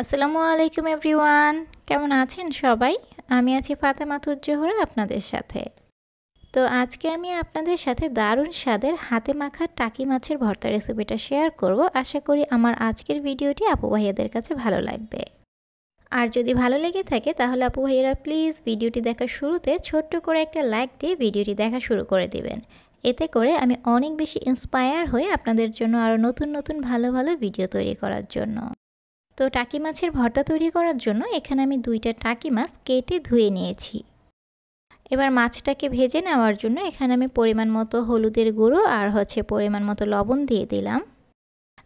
আসসালামু আলাইকুম এভরিওয়ান কেমন আছেন সবাই আমি আছি মাথুর জোহরা আপনাদের সাথে তো আজকে আমি আপনাদের সাথে দারুণ স্বাদের হাতে মাখা টাকি মাছের ভর্তা রেসিপিটা শেয়ার করব আশা করি আমার আজকের ভিডিওটি আপু ভাইয়াদের কাছে ভালো লাগবে আর যদি ভালো লেগে থাকে তাহলে আপু ভাইয়েরা প্লিজ ভিডিওটি দেখার শুরুতে ছোট্ট করে একটা লাইক দিয়ে ভিডিওটি দেখা শুরু করে দিবেন এতে করে আমি অনেক বেশি ইন্সপায়ার হয়ে আপনাদের জন্য আরও নতুন নতুন ভালো ভালো ভিডিও তৈরি করার জন্য তো টাকি মাছের ভর্তা তৈরি করার জন্য এখানে আমি দুইটা টাকি মাছ কেটে ধুয়ে নিয়েছি এবার মাছটাকে ভেজে নেওয়ার জন্য এখানে আমি পরিমাণ মতো হলুদের গুঁড়ো আর হচ্ছে পরিমাণ মতো লবণ দিয়ে দিলাম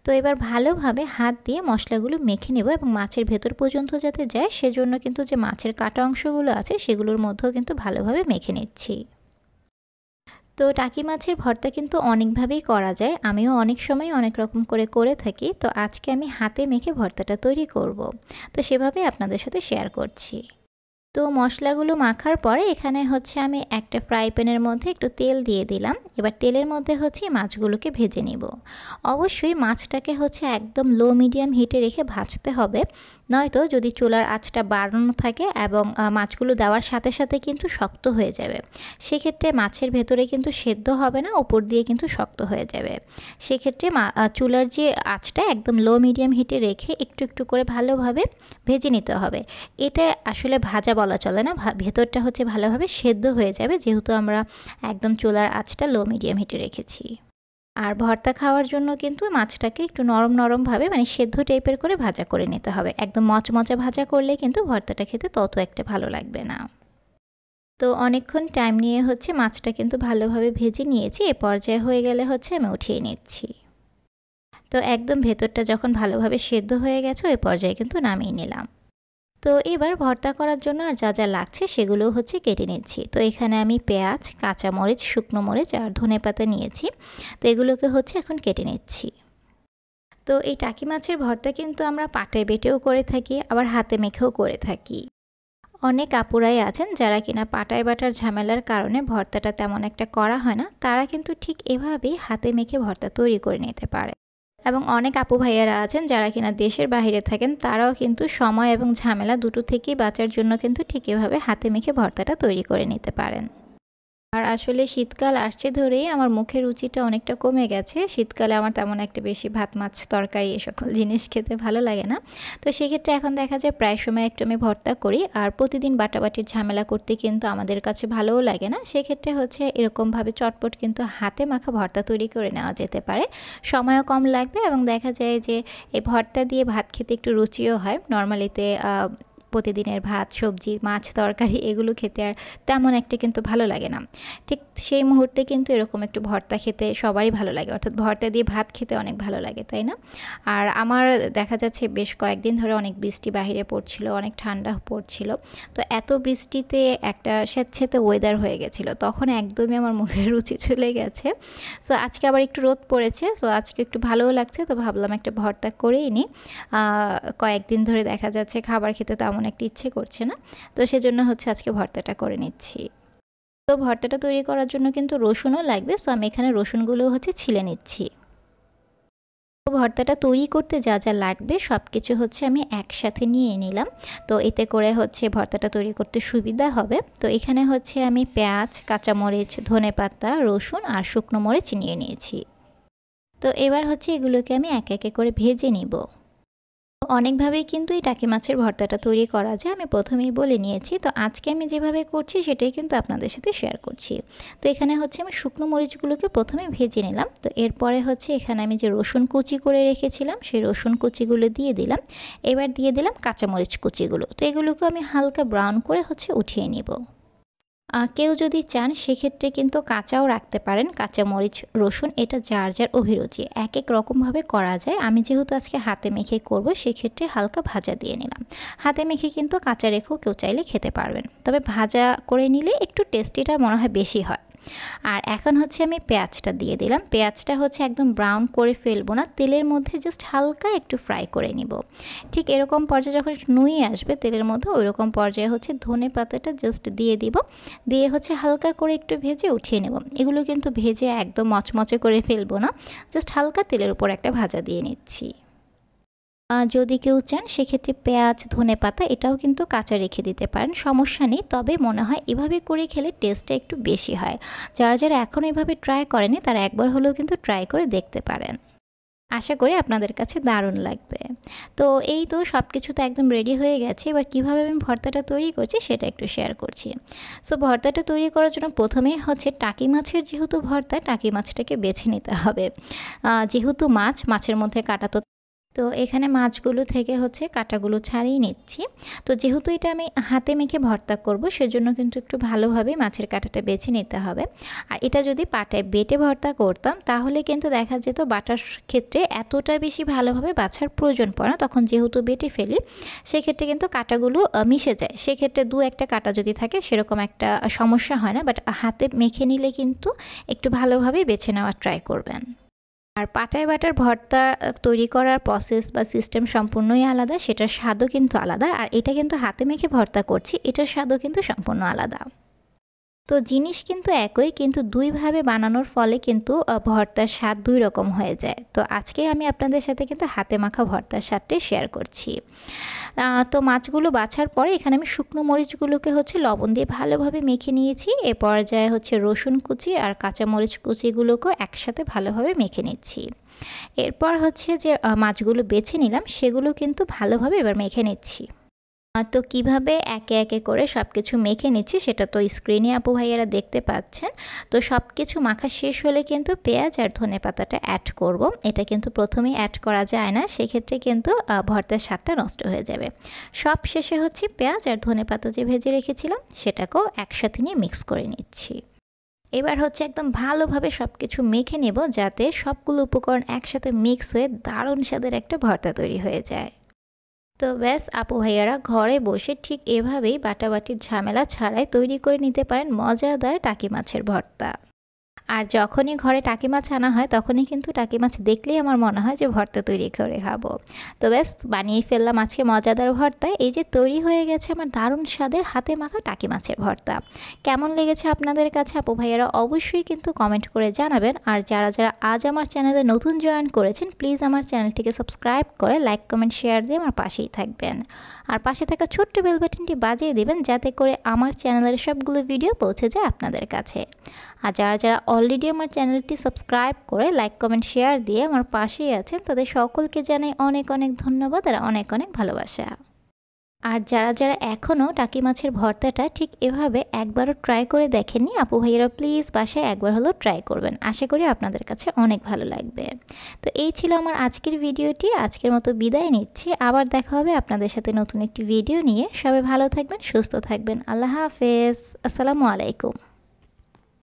তো এবার ভালোভাবে হাত দিয়ে মশলাগুলো মেখে নেব এবং মাছের ভেতর পর্যন্ত যাতে যায় সেজন্য কিন্তু যে মাছের কাটা অংশগুলো আছে সেগুলোর মধ্যেও কিন্তু ভালোভাবে মেখে নিচ্ছি তো টাকি মাছের ভর্তা কিন্তু অনেকভাবেই করা যায় আমিও অনেক সময় অনেক রকম করে করে থাকি তো আজকে আমি হাতে মেখে ভর্তাটা তৈরি করব তো সেভাবে আপনাদের সাথে শেয়ার করছি তো মশলাগুলো মাখার পরে এখানে হচ্ছে আমি একটা ফ্রাই প্যানের মধ্যে একটু তেল দিয়ে দিলাম এবার তেলের মধ্যে হচ্ছে মাছগুলোকে ভেজে নিব অবশ্যই মাছটাকে হচ্ছে একদম লো মিডিয়াম হিটে রেখে ভাজতে হবে নয়তো যদি চুলার আঁচটা বাড়ানো থাকে এবং মাছগুলো দেওয়ার সাথে সাথে কিন্তু শক্ত হয়ে যাবে সেক্ষেত্রে মাছের ভেতরে কিন্তু সেদ্ধ হবে না উপর দিয়ে কিন্তু শক্ত হয়ে যাবে সেক্ষেত্রে চুলার যে আঁচটা একদম লো মিডিয়াম হিটে রেখে একটু একটু করে ভালোভাবে ভেজে নিতে হবে এটা আসলে ভাজা বলা চলে না ভেতরটা হচ্ছে ভালোভাবে সেদ্ধ হয়ে যাবে যেহেতু আমরা একদম চুলার আঁচটা লো মিডিয়াম হিটে রেখেছি আর ভর্তা খাওয়ার জন্য কিন্তু মাছটাকে একটু নরম নরমভাবে মানে সেদ্ধ টাইপের করে ভাজা করে নিতে হবে একদম মচমচে ভাজা করলে কিন্তু ভর্তাটা খেতে তত একটা ভালো লাগবে না তো অনেকক্ষণ টাইম নিয়ে হচ্ছে মাছটা কিন্তু ভালোভাবে ভেজে নিয়েছি এ পর্যায়ে হয়ে গেলে হচ্ছে আমি উঠিয়ে নিচ্ছি তো একদম ভেতরটা যখন ভালোভাবে সেদ্ধ হয়ে গেছে ওই পর্যায়ে কিন্তু নামিয়ে নিলাম তো এবার ভর্তা করার জন্য আর যা যা লাগছে সেগুলো হচ্ছে কেটে নিচ্ছি তো এখানে আমি পেঁয়াজ কাঁচামরিচ শুকনো মরিচ আর ধনে পাতা নিয়েছি তো এগুলোকে হচ্ছে এখন কেটে নিচ্ছি তো এই টাকি মাছের ভর্তা কিন্তু আমরা পাটে বেটেও করে থাকি আবার হাতে মেখেও করে থাকি অনেক আপুরাই আছেন যারা কিনা পাটায় বাটার ঝামেলার কারণে ভর্তাটা তেমন একটা করা হয় না তারা কিন্তু ঠিক এভাবেই হাতে মেখে ভর্তা তৈরি করে নিতে পারে এবং অনেক আপু ভাইয়ারা আছেন যারা কিনা দেশের বাহিরে থাকেন তারাও কিন্তু সময় এবং ঝামেলা দুটো থেকেই বাঁচার জন্য কিন্তু ঠিক এভাবে হাতে মেখে ভর্তাটা তৈরি করে নিতে পারেন আর আসলে শীতকাল আসছে ধরেই আমার মুখের রুচিটা অনেকটা কমে গেছে শীতকালে আমার তেমন একটা বেশি ভাত মাছ তরকারি এ সকল জিনিস খেতে ভালো লাগে না তো সেক্ষেত্রে এখন দেখা যায় প্রায় সময় একটু আমি ভর্তা করি আর প্রতিদিন বাটাবাটির ঝামেলা করতে কিন্তু আমাদের কাছে ভালোও লাগে না সেক্ষেত্রে হচ্ছে এরকমভাবে চটপট কিন্তু হাতে মাখা ভর্তা তৈরি করে নেওয়া যেতে পারে সময়ও কম লাগবে এবং দেখা যায় যে এই ভর্তা দিয়ে ভাত খেতে একটু রুচিও হয় নর্মালিতে প্রতিদিনের ভাত সবজি মাছ তরকারি এগুলো খেতে আর তেমন একটা কিন্তু ভালো লাগে না ঠিক সেই মুহূর্তে কিন্তু এরকম একটু ভর্তা খেতে সবারই ভালো লাগে অর্থাৎ ভর্তা দিয়ে ভাত খেতে অনেক ভালো লাগে তাই না আর আমার দেখা যাচ্ছে বেশ কয়েকদিন ধরে অনেক বৃষ্টি বাহিরে পড়ছিল অনেক ঠান্ডা পড়ছিল তো এত বৃষ্টিতে একটা স্বেচ্ছেতে ওয়েদার হয়ে গেছিলো তখন একদমই আমার মুখে রুচি চলে গেছে সো আজকে আবার একটু রোদ পড়েছে সো আজকে একটু ভালোও লাগছে তো ভাবলাম একটা ভর্তা করেই নিই কয়েকদিন ধরে দেখা যাচ্ছে খাবার খেতে তেমন তেমন একটা ইচ্ছে করছে না তো সেজন্য হচ্ছে আজকে ভর্তাটা করে নিচ্ছি তো ভর্তাটা তৈরি করার জন্য কিন্তু রসুনও লাগবে সো আমি এখানে রসুনগুলো হচ্ছে ছিলে নিচ্ছি তো ভর্তাটা তৈরি করতে যা যা লাগবে সব কিছু হচ্ছে আমি একসাথে নিয়ে নিলাম তো এতে করে হচ্ছে ভর্তাটা তৈরি করতে সুবিধা হবে তো এখানে হচ্ছে আমি পেঁয়াজ কাঁচামরিচ ধনে পাতা রসুন আর শুকনো মরিচ নিয়ে নিয়েছি তো এবার হচ্ছে এগুলোকে আমি এক একে করে ভেজে নিব অনেকভাবেই কিন্তু এই টাকি মাছের ভর্তাটা তৈরি করা যায় আমি প্রথমেই বলে নিয়েছি তো আজকে আমি যেভাবে করছি সেটাই কিন্তু আপনাদের সাথে শেয়ার করছি তো এখানে হচ্ছে আমি শুকনো মরিচগুলোকে প্রথমে ভেজে নিলাম তো এরপরে হচ্ছে এখানে আমি যে রসুন কুচি করে রেখেছিলাম সেই রসুন কুচিগুলো দিয়ে দিলাম এবার দিয়ে দিলাম কাঁচামরিচ কুচিগুলো তো এগুলোকে আমি হালকা ব্রাউন করে হচ্ছে উঠিয়ে নেবো কেউ যদি চান সেক্ষেত্রে কিন্তু কাঁচাও রাখতে পারেন কাঁচা মরিচ রসুন এটা যার যার অভিরুচি এক এক রকমভাবে করা যায় আমি যেহেতু আজকে হাতে মেখে করব সেক্ষেত্রে হালকা ভাজা দিয়ে নিলাম হাতে মেখে কিন্তু কাঁচা রেখেও কেউ চাইলে খেতে পারবেন তবে ভাজা করে নিলে একটু টেস্টিটা মনে হয় বেশি হয় আর এখন হচ্ছে আমি পেঁয়াজটা দিয়ে দিলাম পেঁয়াজটা হচ্ছে একদম ব্রাউন করে ফেলবো না তেলের মধ্যে জাস্ট হালকা একটু ফ্রাই করে নিব ঠিক এরকম পর্যায়ে যখন নুয়ে আসবে তেলের মধ্যে ওইরকম পর্যায়ে হচ্ছে ধনে পাতাটা জাস্ট দিয়ে দিব দিয়ে হচ্ছে হালকা করে একটু ভেজে উঠিয়ে নেব এগুলো কিন্তু ভেজে একদম মচমচে করে ফেলবো না জাস্ট হালকা তেলের উপর একটা ভাজা দিয়ে নিচ্ছি যদি কেউ চান সেক্ষেত্রে পেঁয়াজ ধনে পাতা এটাও কিন্তু কাঁচা রেখে দিতে পারেন সমস্যা নেই তবে মনে হয় এভাবে করে খেলে টেস্টটা একটু বেশি হয় যারা যারা এখনও এভাবে ট্রাই করেনি তারা একবার হলেও কিন্তু ট্রাই করে দেখতে পারেন আশা করি আপনাদের কাছে দারুণ লাগবে তো এই তো সব কিছু তো একদম রেডি হয়ে গেছে এবার কিভাবে আমি ভর্তাটা তৈরি করছি সেটা একটু শেয়ার করছি সো ভর্তাটা তৈরি করার জন্য প্রথমেই হচ্ছে টাকি মাছের যেহেতু ভর্তা টাকি মাছটাকে বেছে নিতে হবে যেহেতু মাছ মাছের মধ্যে কাটা তো তো এখানে মাছগুলো থেকে হচ্ছে কাটাগুলো ছাড়িয়ে নিচ্ছি তো যেহেতু এটা আমি হাতে মেখে ভর্তা করব সেজন্য কিন্তু একটু ভালোভাবে মাছের কাটাটা বেছে নিতে হবে আর এটা যদি পাটায় বেটে ভর্তা করতাম তাহলে কিন্তু দেখা যেত বাটার ক্ষেত্রে এতটা বেশি ভালোভাবে বাছার প্রয়োজন পড়ে না তখন যেহেতু বেটে ফেলি সেক্ষেত্রে কিন্তু কাটাগুলো মিশে যায় সেক্ষেত্রে দু একটা কাটা যদি থাকে সেরকম একটা সমস্যা হয় না বাট হাতে মেখে নিলে কিন্তু একটু ভালোভাবে বেছে নেওয়ার ট্রাই করবেন আর পাটায় বাটার ভর্তা তৈরি করার প্রসেস বা সিস্টেম সম্পূর্ণই আলাদা সেটার স্বাদও কিন্তু আলাদা আর এটা কিন্তু হাতে মেখে ভর্তা করছি এটার স্বাদও কিন্তু সম্পূর্ণ আলাদা তো জিনিস কিন্তু একই কিন্তু দুইভাবে বানানোর ফলে কিন্তু ভর্তার স্বাদ দুই রকম হয়ে যায় তো আজকে আমি আপনাদের সাথে কিন্তু হাতে মাখা ভর্তার স্বাদটি শেয়ার করছি তো মাছগুলো বাছার পরে এখানে আমি শুকনো মরিচগুলোকে হচ্ছে লবণ দিয়ে ভালোভাবে মেখে নিয়েছি এ পর্যায়ে হচ্ছে রসুন কুচি আর কাঁচা মরিচ কুচিগুলোকেও একসাথে ভালোভাবে মেখে নিচ্ছি এরপর হচ্ছে যে মাছগুলো বেছে নিলাম সেগুলো কিন্তু ভালোভাবে এবার মেখে নিচ্ছি তো কিভাবে একে একে করে সব কিছু মেখে নিচ্ছি সেটা তো স্ক্রিনে আপু ভাইয়ারা দেখতে পাচ্ছেন তো সব কিছু মাখা শেষ হলে কিন্তু পেঁয়াজ আর ধনে পাতাটা অ্যাড করব এটা কিন্তু প্রথমেই অ্যাড করা যায় না সেক্ষেত্রে কিন্তু ভর্তার স্বাদটা নষ্ট হয়ে যাবে সব শেষে হচ্ছে পেঁয়াজ আর ধনে পাতা যে ভেজে রেখেছিলাম সেটাকেও একসাথে নিয়ে মিক্স করে নিচ্ছি এবার হচ্ছে একদম ভালোভাবে সব কিছু মেখে নেব যাতে সবগুলো উপকরণ একসাথে মিক্স হয়ে দারুণ স্বাদের একটা ভর্তা তৈরি হয়ে যায় তো ব্যাস আপু ভাইয়ারা ঘরে বসে ঠিক এভাবেই বাটাবাটির ঝামেলা ছাড়াই তৈরি করে নিতে পারেন মজাদার টাকি মাছের ভর্তা আর যখনই ঘরে টাকি মাছ আনা হয় তখনই কিন্তু টাকি মাছ দেখলেই আমার মনে হয় যে ভর্তা তৈরি করে খাবো তো ব্যাস বানিয়ে ফেললাম আজকে মজাদার ভর্তা এই যে তৈরি হয়ে গেছে আমার দারুণ স্বাদের হাতে মাখা টাকি মাছের ভর্তা কেমন লেগেছে আপনাদের কাছে আপু ভাইয়ারা অবশ্যই কিন্তু কমেন্ট করে জানাবেন আর যারা যারা আজ আমার চ্যানেলে নতুন জয়েন করেছেন প্লিজ আমার চ্যানেলটিকে সাবস্ক্রাইব করে লাইক কমেন্ট শেয়ার দিয়ে আমার পাশেই থাকবেন আর পাশে থাকা ছোট্ট বেল বাটনটি বাজিয়ে দেবেন যাতে করে আমার চ্যানেলের সবগুলো ভিডিও পৌঁছে যায় আপনাদের কাছে আর যারা যারা অলরেডি আমার চ্যানেলটি সাবস্ক্রাইব করে লাইক কমেন্ট শেয়ার দিয়ে আমার পাশেই আছেন তাদের সকলকে জানাই অনেক অনেক ধন্যবাদ আর অনেক অনেক ভালোবাসা আর যারা যারা এখনও টাকি মাছের ভর্তাটা ঠিক এভাবে একবারও ট্রাই করে দেখেননি আপু ভাইয়েরা প্লিজ বাসায় একবার হলেও ট্রাই করবেন আশা করি আপনাদের কাছে অনেক ভালো লাগবে তো এই ছিল আমার আজকের ভিডিওটি আজকের মতো বিদায় নিচ্ছি আবার দেখা হবে আপনাদের সাথে নতুন একটি ভিডিও নিয়ে সবাই ভালো থাকবেন সুস্থ থাকবেন আল্লাহ হাফেজ আসসালামু আলাইকুম